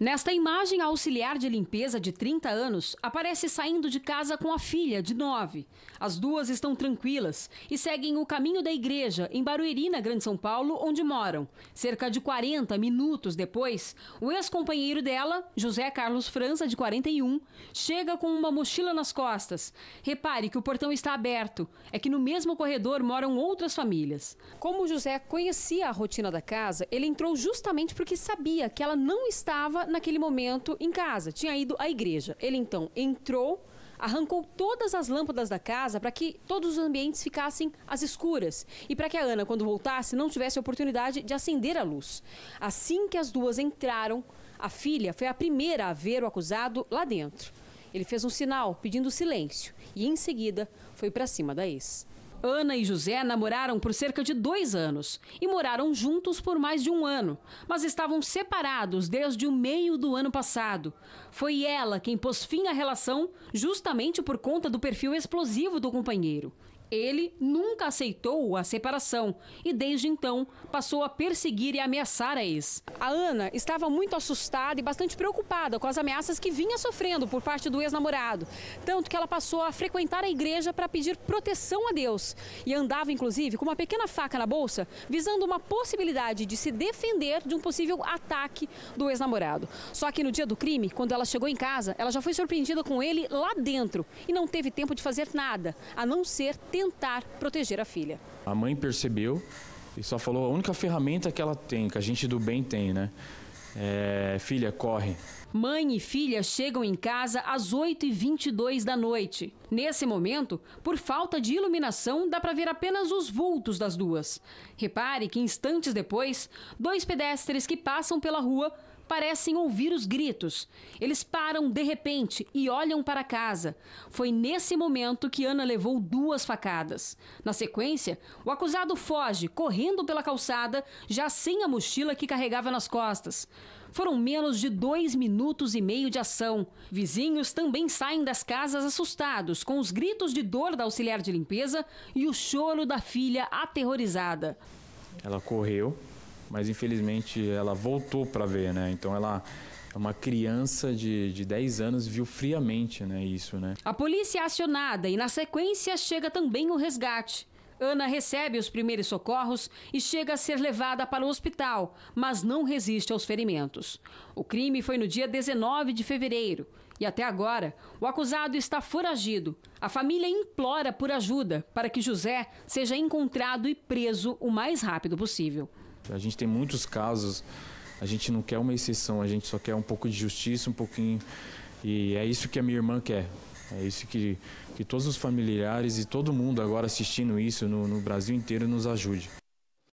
Nesta imagem, a auxiliar de limpeza de 30 anos aparece saindo de casa com a filha, de 9. As duas estão tranquilas e seguem o caminho da igreja, em Barueri, na Grande São Paulo, onde moram. Cerca de 40 minutos depois, o ex-companheiro dela, José Carlos França, de 41, chega com uma mochila nas costas. Repare que o portão está aberto, é que no mesmo corredor moram outras famílias. Como José conhecia a rotina da casa, ele entrou justamente porque sabia que ela não estava naquele momento em casa, tinha ido à igreja. Ele então entrou, arrancou todas as lâmpadas da casa para que todos os ambientes ficassem às escuras e para que a Ana, quando voltasse, não tivesse a oportunidade de acender a luz. Assim que as duas entraram, a filha foi a primeira a ver o acusado lá dentro. Ele fez um sinal pedindo silêncio e, em seguida, foi para cima da ex. Ana e José namoraram por cerca de dois anos e moraram juntos por mais de um ano, mas estavam separados desde o meio do ano passado. Foi ela quem pôs fim à relação justamente por conta do perfil explosivo do companheiro. Ele nunca aceitou a separação e, desde então, passou a perseguir e ameaçar a ex. A Ana estava muito assustada e bastante preocupada com as ameaças que vinha sofrendo por parte do ex-namorado. Tanto que ela passou a frequentar a igreja para pedir proteção a Deus. E andava, inclusive, com uma pequena faca na bolsa, visando uma possibilidade de se defender de um possível ataque do ex-namorado. Só que no dia do crime, quando ela chegou em casa, ela já foi surpreendida com ele lá dentro e não teve tempo de fazer nada, a não ser tentar proteger a filha. A mãe percebeu e só falou a única ferramenta que ela tem, que a gente do bem tem, né? É, filha, corre. Mãe e filha chegam em casa às 8h22 da noite. Nesse momento, por falta de iluminação, dá para ver apenas os vultos das duas. Repare que instantes depois, dois pedestres que passam pela rua parecem ouvir os gritos. Eles param de repente e olham para casa. Foi nesse momento que Ana levou duas facadas. Na sequência, o acusado foge, correndo pela calçada, já sem a mochila que carregava nas costas. Foram menos de dois minutos e meio de ação. Vizinhos também saem das casas assustados, com os gritos de dor da auxiliar de limpeza e o choro da filha aterrorizada. Ela correu, mas infelizmente ela voltou para ver, né? Então ela é uma criança de, de 10 anos viu friamente né, isso. Né? A polícia é acionada e, na sequência, chega também o resgate. Ana recebe os primeiros socorros e chega a ser levada para o hospital, mas não resiste aos ferimentos. O crime foi no dia 19 de fevereiro e até agora o acusado está foragido. A família implora por ajuda para que José seja encontrado e preso o mais rápido possível. A gente tem muitos casos, a gente não quer uma exceção, a gente só quer um pouco de justiça, um pouquinho. E é isso que a minha irmã quer. É isso que, que todos os familiares e todo mundo agora assistindo isso no, no Brasil inteiro nos ajude.